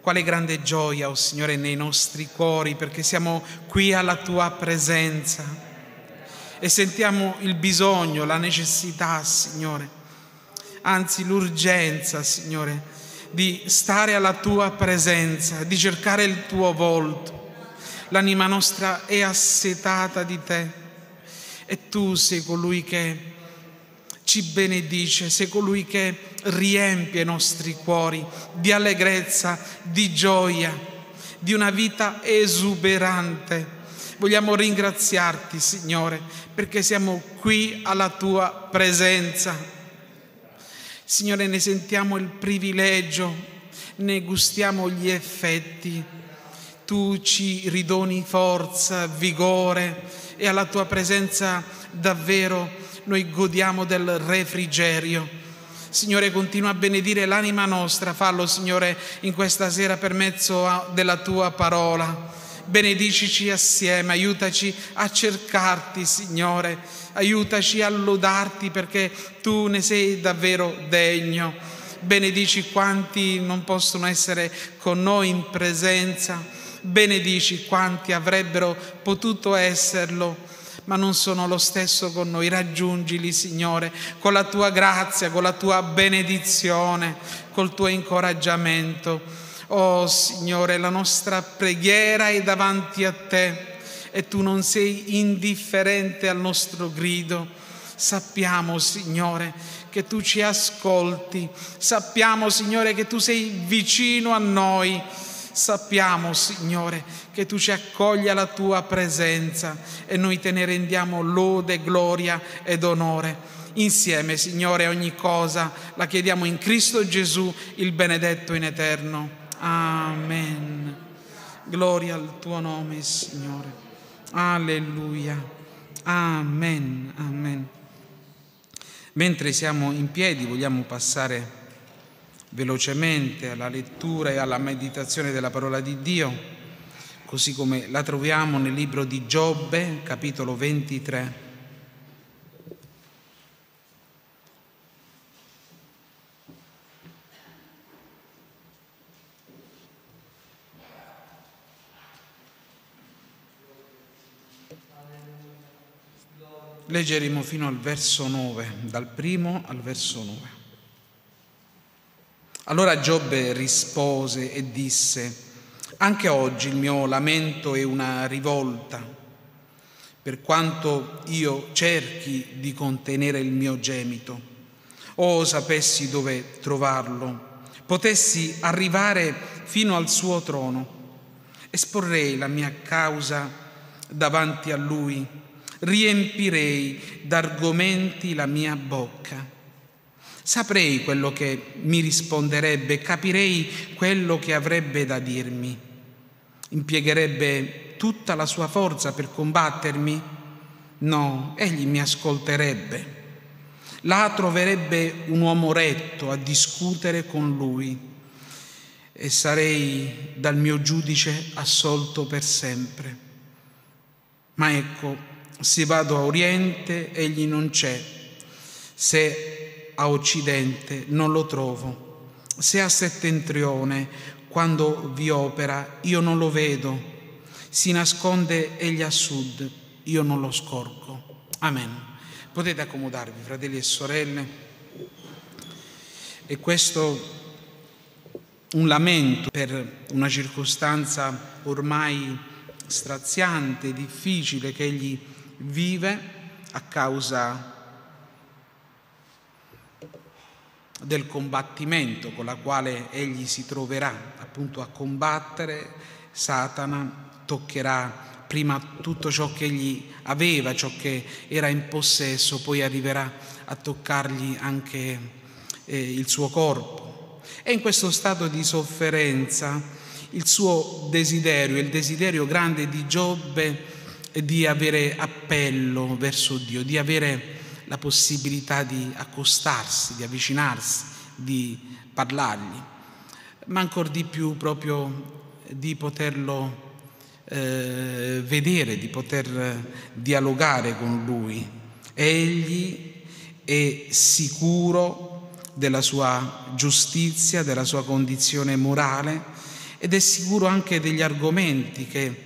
quale grande gioia, o oh Signore, nei nostri cuori, perché siamo qui alla tua presenza e sentiamo il bisogno, la necessità, Signore, anzi l'urgenza, Signore, di stare alla tua presenza, di cercare il tuo volto. L'anima nostra è assetata di te e tu sei colui che ci benedice, sei colui che riempie i nostri cuori di allegrezza, di gioia, di una vita esuberante. Vogliamo ringraziarti, Signore, perché siamo qui alla tua presenza. Signore, ne sentiamo il privilegio, ne gustiamo gli effetti. Tu ci ridoni forza, vigore e alla tua presenza davvero noi godiamo del refrigerio. Signore, continua a benedire l'anima nostra, fallo Signore in questa sera per mezzo ah, della tua parola. Benedicici assieme, aiutaci a cercarti, Signore, aiutaci a lodarti perché tu ne sei davvero degno. Benedici quanti non possono essere con noi in presenza, benedici quanti avrebbero potuto esserlo ma non sono lo stesso con noi. Raggiungili, Signore, con la tua grazia, con la tua benedizione, col tuo incoraggiamento. Oh Signore, la nostra preghiera è davanti a te e tu non sei indifferente al nostro grido. Sappiamo, Signore, che tu ci ascolti. Sappiamo, Signore, che tu sei vicino a noi sappiamo, Signore, che tu ci accogli alla tua presenza e noi te ne rendiamo lode, gloria ed onore. Insieme, Signore, ogni cosa la chiediamo in Cristo Gesù, il benedetto in eterno. Amen. Gloria al tuo nome, Signore. Alleluia. Amen. Amen. Mentre siamo in piedi vogliamo passare a velocemente alla lettura e alla meditazione della parola di Dio, così come la troviamo nel libro di Giobbe, capitolo 23. Leggeremo fino al verso 9, dal primo al verso 9. Allora Giobbe rispose e disse, anche oggi il mio lamento è una rivolta, per quanto io cerchi di contenere il mio gemito. Oh, sapessi dove trovarlo, potessi arrivare fino al suo trono, esporrei la mia causa davanti a lui, riempirei d'argomenti la mia bocca Saprei quello che mi risponderebbe, capirei quello che avrebbe da dirmi. Impiegherebbe tutta la sua forza per combattermi? No, egli mi ascolterebbe. Là troverebbe un uomo retto a discutere con lui e sarei dal mio giudice assolto per sempre. Ma ecco, se vado a Oriente, egli non c'è. Se a occidente non lo trovo. Se a settentrione, quando vi opera, io non lo vedo, si nasconde egli a sud, io non lo scorgo. Amen. Potete accomodarvi, fratelli e sorelle. E questo un lamento per una circostanza ormai straziante, difficile che egli vive a causa di del combattimento con la quale egli si troverà appunto a combattere, Satana toccherà prima tutto ciò che egli aveva, ciò che era in possesso, poi arriverà a toccargli anche eh, il suo corpo. E in questo stato di sofferenza il suo desiderio, il desiderio grande di Giobbe è di avere appello verso Dio, di avere appello la possibilità di accostarsi, di avvicinarsi, di parlargli, ma ancor di più proprio di poterlo eh, vedere, di poter eh, dialogare con lui. Egli è sicuro della sua giustizia, della sua condizione morale ed è sicuro anche degli argomenti che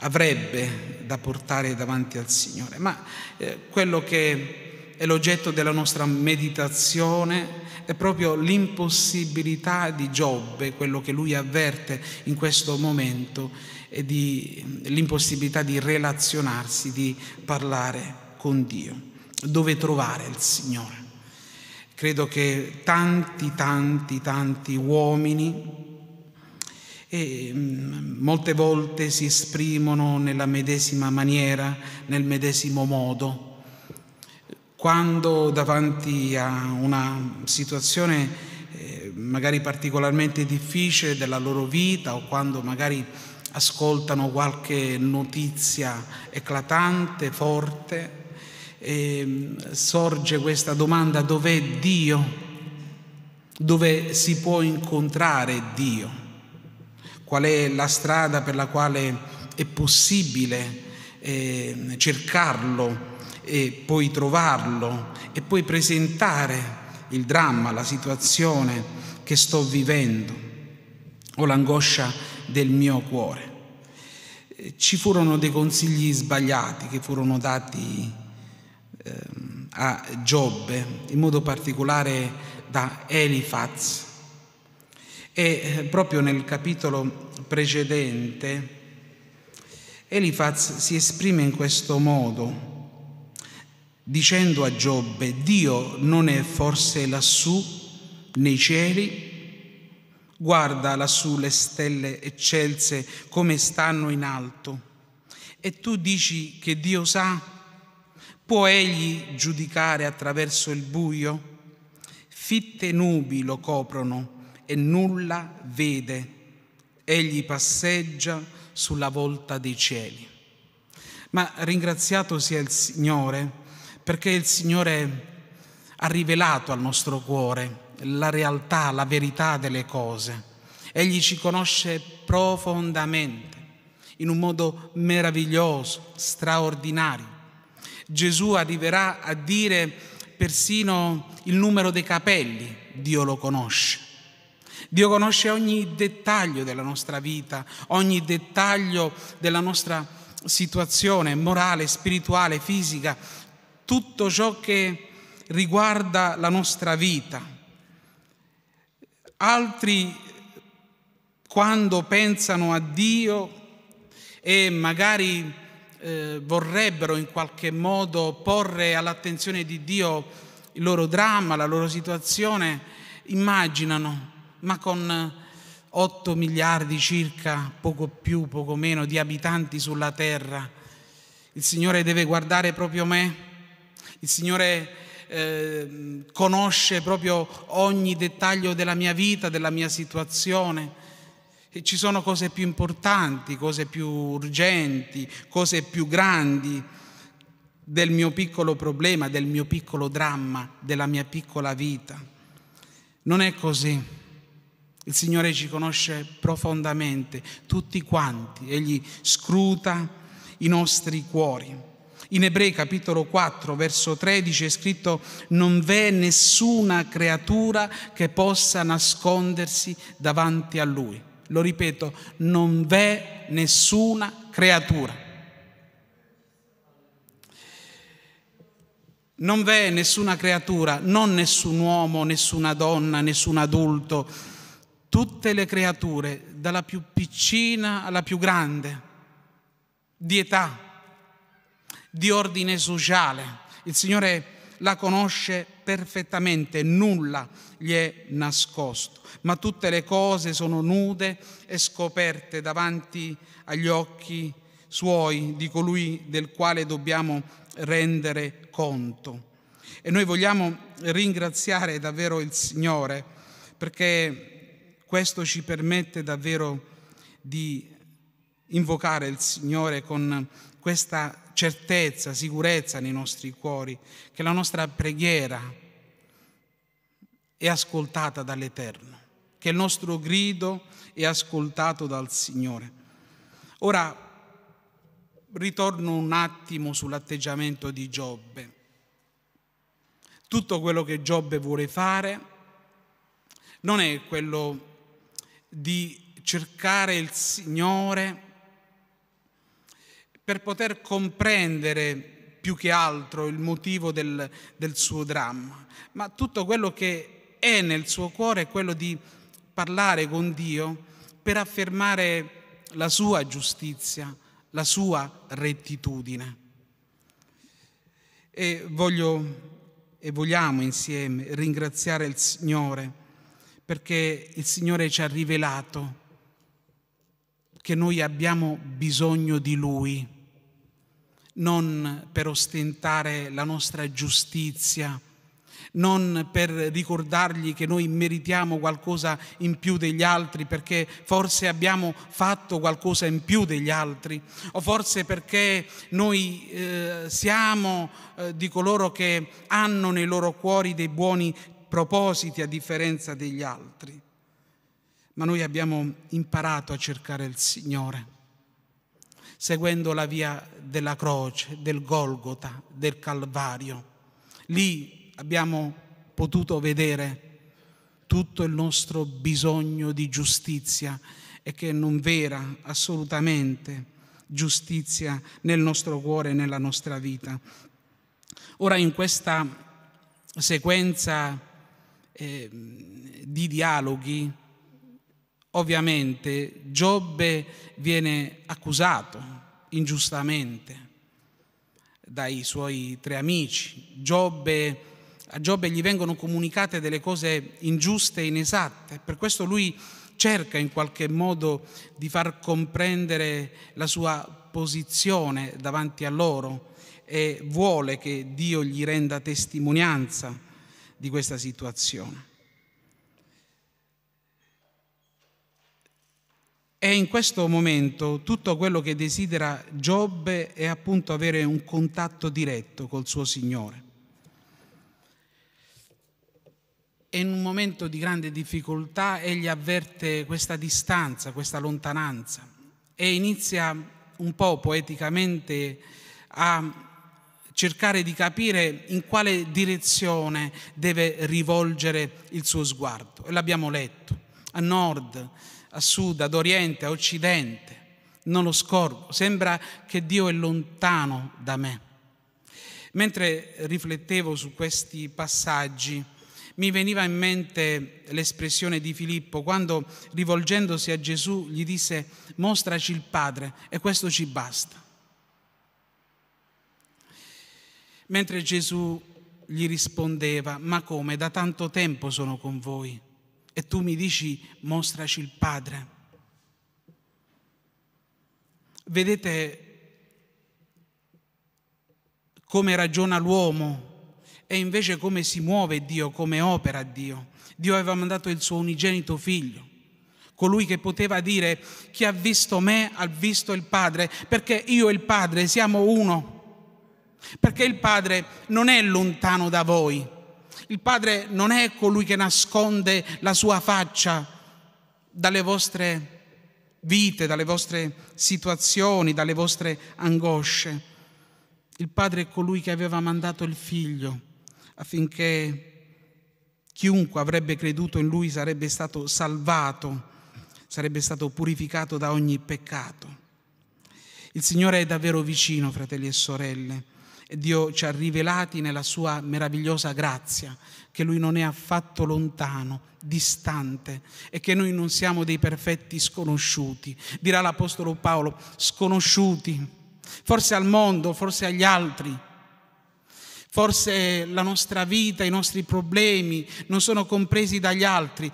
avrebbe da portare davanti al Signore. Ma eh, quello che e l'oggetto della nostra meditazione è proprio l'impossibilità di Giobbe, quello che lui avverte in questo momento, e di, l'impossibilità di relazionarsi, di parlare con Dio. Dove trovare il Signore? Credo che tanti, tanti, tanti uomini e mm, molte volte si esprimono nella medesima maniera, nel medesimo modo quando davanti a una situazione eh, magari particolarmente difficile della loro vita o quando magari ascoltano qualche notizia eclatante, forte, eh, sorge questa domanda dov'è Dio? Dove si può incontrare Dio? Qual è la strada per la quale è possibile eh, cercarlo e poi trovarlo e poi presentare il dramma, la situazione che sto vivendo o l'angoscia del mio cuore. Eh, ci furono dei consigli sbagliati che furono dati eh, a Giobbe, in modo particolare da Elifaz. E eh, proprio nel capitolo precedente Elifaz si esprime in questo modo, dicendo a Giobbe, Dio non è forse lassù nei cieli? Guarda lassù le stelle eccelse come stanno in alto. E tu dici che Dio sa? Può egli giudicare attraverso il buio? Fitte nubi lo coprono e nulla vede. Egli passeggia sulla volta dei cieli. Ma ringraziato sia il Signore, perché il Signore ha rivelato al nostro cuore la realtà, la verità delle cose. Egli ci conosce profondamente, in un modo meraviglioso, straordinario. Gesù arriverà a dire persino il numero dei capelli, Dio lo conosce. Dio conosce ogni dettaglio della nostra vita, ogni dettaglio della nostra situazione morale, spirituale, fisica tutto ciò che riguarda la nostra vita. Altri, quando pensano a Dio e magari eh, vorrebbero in qualche modo porre all'attenzione di Dio il loro dramma, la loro situazione, immaginano, ma con 8 eh, miliardi circa, poco più, poco meno, di abitanti sulla terra, il Signore deve guardare proprio me? Il Signore eh, conosce proprio ogni dettaglio della mia vita, della mia situazione. E ci sono cose più importanti, cose più urgenti, cose più grandi del mio piccolo problema, del mio piccolo dramma, della mia piccola vita. Non è così. Il Signore ci conosce profondamente, tutti quanti. Egli scruta i nostri cuori. In Ebrei capitolo 4 verso 13 è scritto non v'è nessuna creatura che possa nascondersi davanti a lui. Lo ripeto, non v'è nessuna creatura. Non v'è nessuna creatura, non nessun uomo, nessuna donna, nessun adulto. Tutte le creature, dalla più piccina alla più grande, di età, di ordine sociale. Il Signore la conosce perfettamente, nulla gli è nascosto, ma tutte le cose sono nude e scoperte davanti agli occhi suoi, di colui del quale dobbiamo rendere conto. E noi vogliamo ringraziare davvero il Signore perché questo ci permette davvero di invocare il Signore con questa certezza, sicurezza nei nostri cuori, che la nostra preghiera è ascoltata dall'Eterno, che il nostro grido è ascoltato dal Signore. Ora ritorno un attimo sull'atteggiamento di Giobbe. Tutto quello che Giobbe vuole fare non è quello di cercare il Signore per poter comprendere più che altro il motivo del, del, suo dramma, ma tutto quello che è nel suo cuore è quello di parlare con Dio per affermare la sua giustizia, la sua rettitudine. E voglio e vogliamo insieme ringraziare il Signore perché il Signore ci ha rivelato che noi abbiamo bisogno di Lui, non per ostentare la nostra giustizia, non per ricordargli che noi meritiamo qualcosa in più degli altri perché forse abbiamo fatto qualcosa in più degli altri o forse perché noi eh, siamo eh, di coloro che hanno nei loro cuori dei buoni propositi a differenza degli altri ma noi abbiamo imparato a cercare il Signore, seguendo la via della croce, del Golgota, del Calvario. Lì abbiamo potuto vedere tutto il nostro bisogno di giustizia e che non vera assolutamente giustizia nel nostro cuore e nella nostra vita. Ora in questa sequenza eh, di dialoghi Ovviamente Giobbe viene accusato ingiustamente dai suoi tre amici. Giobbe, a Giobbe gli vengono comunicate delle cose ingiuste e inesatte, per questo lui cerca in qualche modo di far comprendere la sua posizione davanti a loro e vuole che Dio gli renda testimonianza di questa situazione. E in questo momento tutto quello che desidera Giobbe è appunto avere un contatto diretto col suo Signore. E in un momento di grande difficoltà egli avverte questa distanza, questa lontananza e inizia un po' poeticamente a cercare di capire in quale direzione deve rivolgere il suo sguardo. E l'abbiamo letto, a nord, a sud, ad oriente, a occidente. Non lo scorgo, sembra che Dio è lontano da me. Mentre riflettevo su questi passaggi, mi veniva in mente l'espressione di Filippo quando, rivolgendosi a Gesù, gli disse, mostraci il Padre e questo ci basta. Mentre Gesù gli rispondeva, ma come, da tanto tempo sono con voi e tu mi dici, mostraci il Padre. Vedete come ragiona l'uomo e invece come si muove Dio, come opera Dio. Dio aveva mandato il suo unigenito figlio colui che poteva dire chi ha visto me ha visto il Padre, perché io e il Padre siamo uno, perché il Padre non è lontano da voi, il Padre non è colui che nasconde la sua faccia dalle vostre vite, dalle vostre situazioni, dalle vostre angosce. Il Padre è colui che aveva mandato il Figlio affinché chiunque avrebbe creduto in Lui sarebbe stato salvato, sarebbe stato purificato da ogni peccato. Il Signore è davvero vicino, fratelli e sorelle Dio ci ha rivelati nella sua meravigliosa grazia, che Lui non è affatto lontano, distante e che noi non siamo dei perfetti sconosciuti. Dirà l'Apostolo Paolo, sconosciuti, forse al mondo, forse agli altri, Forse la nostra vita, i nostri problemi non sono compresi dagli altri.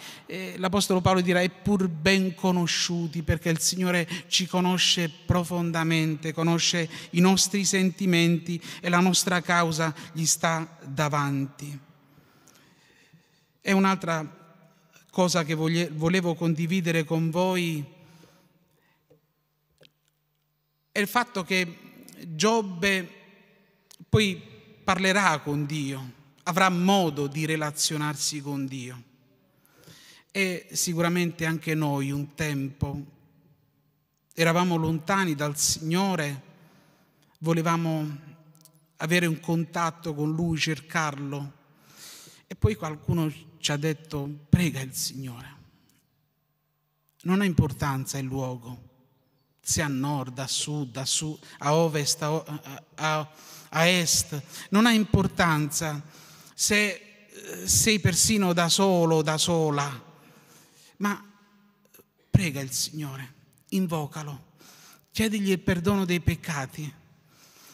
L'Apostolo Paolo dirà, eppur ben conosciuti, perché il Signore ci conosce profondamente, conosce i nostri sentimenti e la nostra causa gli sta davanti. E un'altra cosa che volevo condividere con voi è il fatto che Giobbe poi parlerà con Dio, avrà modo di relazionarsi con Dio. E sicuramente anche noi un tempo eravamo lontani dal Signore, volevamo avere un contatto con Lui, cercarlo. E poi qualcuno ci ha detto, prega il Signore. Non ha importanza il luogo, sia a nord, a sud, a, sud, a ovest, a, a, a a est, non ha importanza se eh, sei persino da solo, da sola, ma prega il Signore, invocalo, chiedigli il perdono dei peccati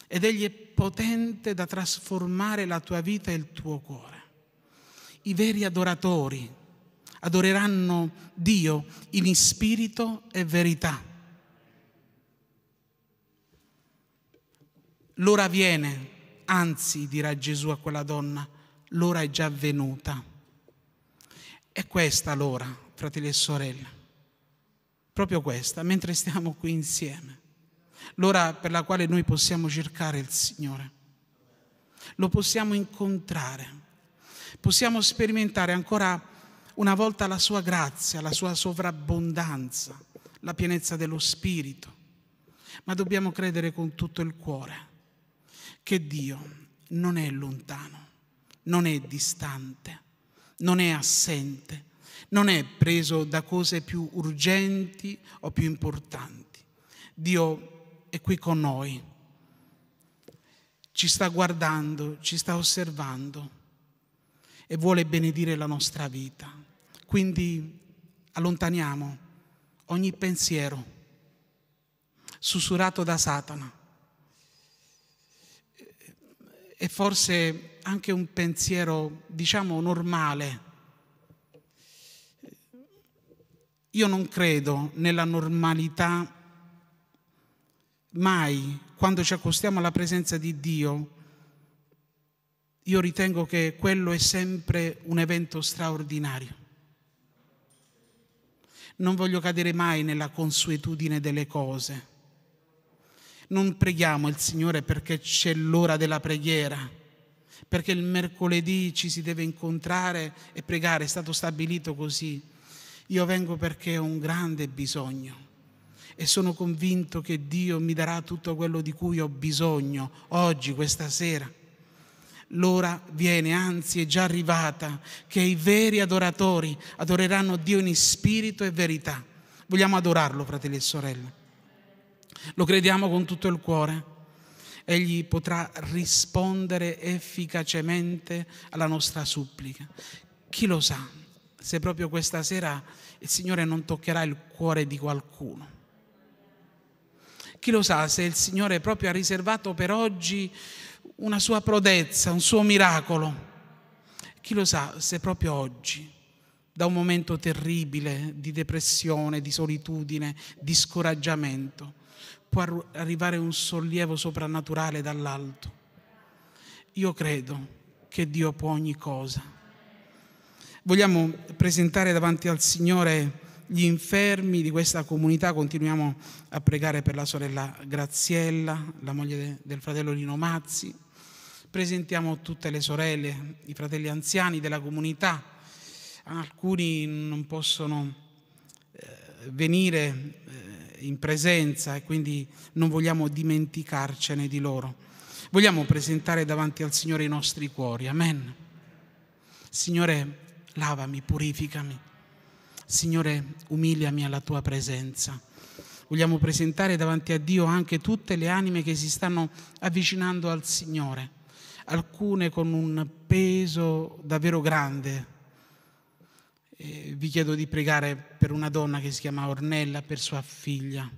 ed egli è potente da trasformare la tua vita e il tuo cuore. I veri adoratori adoreranno Dio in spirito e verità L'ora viene, anzi dirà Gesù a quella donna, l'ora è già venuta. È questa l'ora, fratelli e sorelle, proprio questa, mentre stiamo qui insieme, l'ora per la quale noi possiamo cercare il Signore, lo possiamo incontrare, possiamo sperimentare ancora una volta la sua grazia, la sua sovrabbondanza, la pienezza dello Spirito, ma dobbiamo credere con tutto il cuore che Dio non è lontano, non è distante, non è assente, non è preso da cose più urgenti o più importanti. Dio è qui con noi, ci sta guardando, ci sta osservando e vuole benedire la nostra vita. Quindi allontaniamo ogni pensiero susurato da Satana è forse anche un pensiero, diciamo, normale. Io non credo nella normalità mai quando ci accostiamo alla presenza di Dio. Io ritengo che quello è sempre un evento straordinario. Non voglio cadere mai nella consuetudine delle cose non preghiamo il Signore perché c'è l'ora della preghiera, perché il mercoledì ci si deve incontrare e pregare, è stato stabilito così. Io vengo perché ho un grande bisogno e sono convinto che Dio mi darà tutto quello di cui ho bisogno oggi, questa sera. L'ora viene, anzi è già arrivata, che i veri adoratori adoreranno Dio in spirito e verità. Vogliamo adorarlo, fratelli e sorelle lo crediamo con tutto il cuore, Egli potrà rispondere efficacemente alla nostra supplica. Chi lo sa se proprio questa sera il Signore non toccherà il cuore di qualcuno? Chi lo sa se il Signore proprio ha riservato per oggi una sua prodezza, un suo miracolo? Chi lo sa se proprio oggi, da un momento terribile di depressione, di solitudine, di scoraggiamento, può arrivare un sollievo soprannaturale dall'alto. Io credo che Dio può ogni cosa. Vogliamo presentare davanti al Signore gli infermi di questa comunità, continuiamo a pregare per la sorella Graziella, la moglie del fratello Lino Mazzi, presentiamo tutte le sorelle, i fratelli anziani della comunità, alcuni non possono eh, venire in presenza e quindi non vogliamo dimenticarcene di loro. Vogliamo presentare davanti al Signore i nostri cuori. Amen. Signore, lavami, purificami. Signore, umiliami alla tua presenza. Vogliamo presentare davanti a Dio anche tutte le anime che si stanno avvicinando al Signore, alcune con un peso davvero grande, eh, vi chiedo di pregare per una donna che si chiama Ornella, per sua figlia.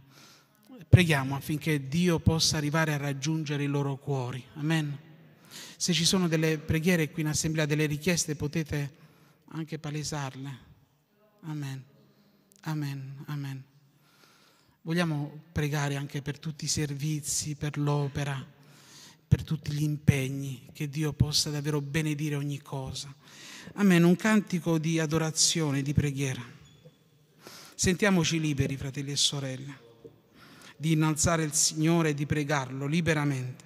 Preghiamo affinché Dio possa arrivare a raggiungere i loro cuori. Amen. Se ci sono delle preghiere qui in assemblea, delle richieste, potete anche palesarle. Amen. Amen. Amen. Vogliamo pregare anche per tutti i servizi, per l'opera, per tutti gli impegni, che Dio possa davvero benedire ogni cosa. Amen, un cantico di adorazione, di preghiera. Sentiamoci liberi, fratelli e sorelle, di innalzare il Signore e di pregarlo liberamente.